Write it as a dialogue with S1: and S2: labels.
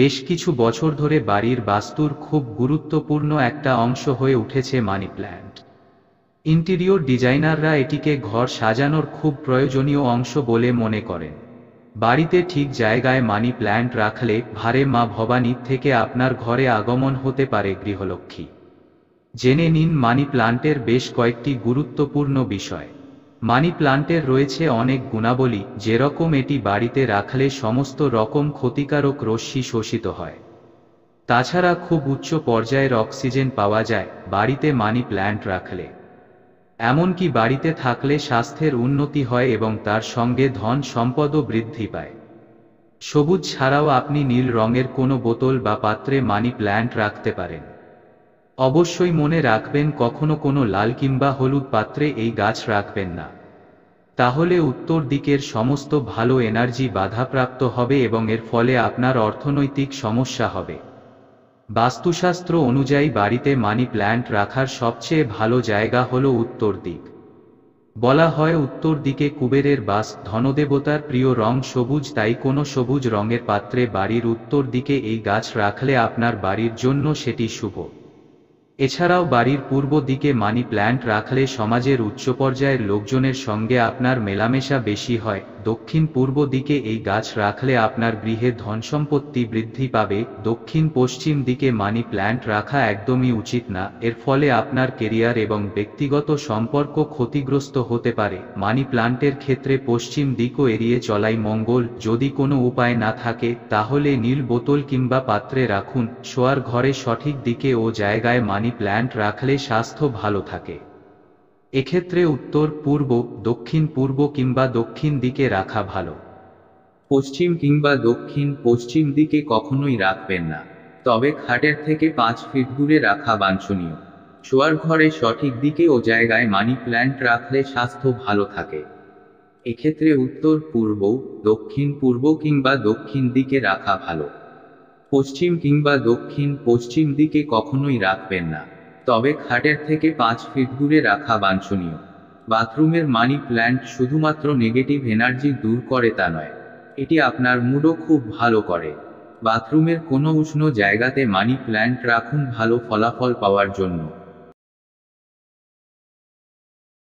S1: বেশ কিছু বছর ধরে বাড়ির বাস্তুর খুব গুরুত্বপূর্ণ একটা অংশ হয়ে উঠেছে মানি প্ল্যান্ট ইন্টেরিয়র ডিজাইনাররা এটিকে ঘর সাজানোর খুব প্রয়োজনীয় অংশ বলে মনে করেন বাড়িতে ঠিক জায়গায় মানি প্ল্যান্ট রাখলে ভারে মা ভবানীর থেকে আপনার ঘরে আগমন হতে পারে গৃহলক্ষ্মী জেনে নিন মানি প্ল্যান্টের বেশ কয়েকটি গুরুত্বপূর্ণ বিষয় মানি প্লান্টের রয়েছে অনেক গুণাবলী যেরকম এটি বাড়িতে রাখলে সমস্ত রকম ক্ষতিকারক রশ্মি শোষিত হয় তাছাড়া খুব উচ্চ পর্যায়ের অক্সিজেন পাওয়া যায় বাড়িতে মানি প্ল্যান্ট রাখলে এমনকি বাড়িতে থাকলে স্বাস্থ্যের উন্নতি হয় এবং তার সঙ্গে ধন সম্পদও বৃদ্ধি পায় সবুজ ছাড়াও আপনি নীল রঙের কোনো বোতল বা পাত্রে মানি প্ল্যান্ট রাখতে পারেন অবশ্যই মনে রাখবেন কখনো কোনো লাল কিংবা হলুদ পাত্রে এই গাছ রাখবেন না তাহলে উত্তর দিকের সমস্ত ভালো এনার্জি বাধাপ্রাপ্ত হবে এবং এর ফলে আপনার অর্থনৈতিক সমস্যা হবে বাস্তুশাস্ত্র অনুযায়ী বাড়িতে মানি প্ল্যান্ট রাখার সবচেয়ে ভালো জায়গা হল উত্তর দিক বলা হয় উত্তর দিকে কুবেরের বাস ধনদেবতার প্রিয় রং সবুজ তাই কোনো সবুজ রঙের পাত্রে বাড়ির উত্তর দিকে এই গাছ রাখলে আপনার বাড়ির জন্য সেটি শুভ এছাড়াও বাড়ির পূর্ব দিকে মানি প্ল্যান্ট রাখলে সমাজের উচ্চ পর্যায়ের লোকজনের সঙ্গে আপনার মেলামেশা বেশি হয় দক্ষিণ পূর্ব দিকে এই গাছ রাখলে আপনার গৃহে সম্পত্তি বৃদ্ধি পাবে দক্ষিণ পশ্চিম দিকে মানি প্ল্যান্ট রাখা একদমই উচিত না এর ফলে আপনার কেরিয়ার এবং ব্যক্তিগত সম্পর্ক ক্ষতিগ্রস্ত হতে পারে মানি প্ল্যান্টের ক্ষেত্রে পশ্চিম দিকও এড়িয়ে চলাই মঙ্গল যদি কোনো উপায় না থাকে তাহলে নীল বোতল কিংবা পাত্রে রাখুন শোয়ার ঘরে সঠিক দিকে ও জায়গায় মানি প্ল্যান্ট রাখলে স্বাস্থ্য ভালো থাকে এক্ষেত্রে উত্তর পূর্ব দক্ষিণ পূর্ব কিংবা দক্ষিণ দিকে রাখা ভালো পশ্চিম কিংবা দক্ষিণ পশ্চিম দিকে কখনোই রাখবেন না তবে খাটের থেকে পাঁচ ফিট দূরে রাখা বাঞ্ছনীয় শোয়ার ঘরে সঠিক দিকে ও জায়গায় মানি প্ল্যান্ট রাখলে স্বাস্থ্য ভালো থাকে এক্ষেত্রে উত্তর পূর্ব দক্ষিণ পূর্ব কিংবা দক্ষিণ দিকে রাখা ভালো পশ্চিম কিংবা দক্ষিণ পশ্চিম দিকে কখনোই রাখবেন না তবে খাটের থেকে পাঁচ ফিট দূরে রাখা বাঞ্ছনীয় বাথরুমের মানি প্ল্যান্ট শুধুমাত্র নেগেটিভ এনার্জি দূর করে তা নয় এটি আপনার মুডও খুব ভালো করে বাথরুমের কোনো উষ্ণ জায়গাতে মানি প্ল্যান্ট রাখুন ভালো ফলাফল পাওয়ার জন্য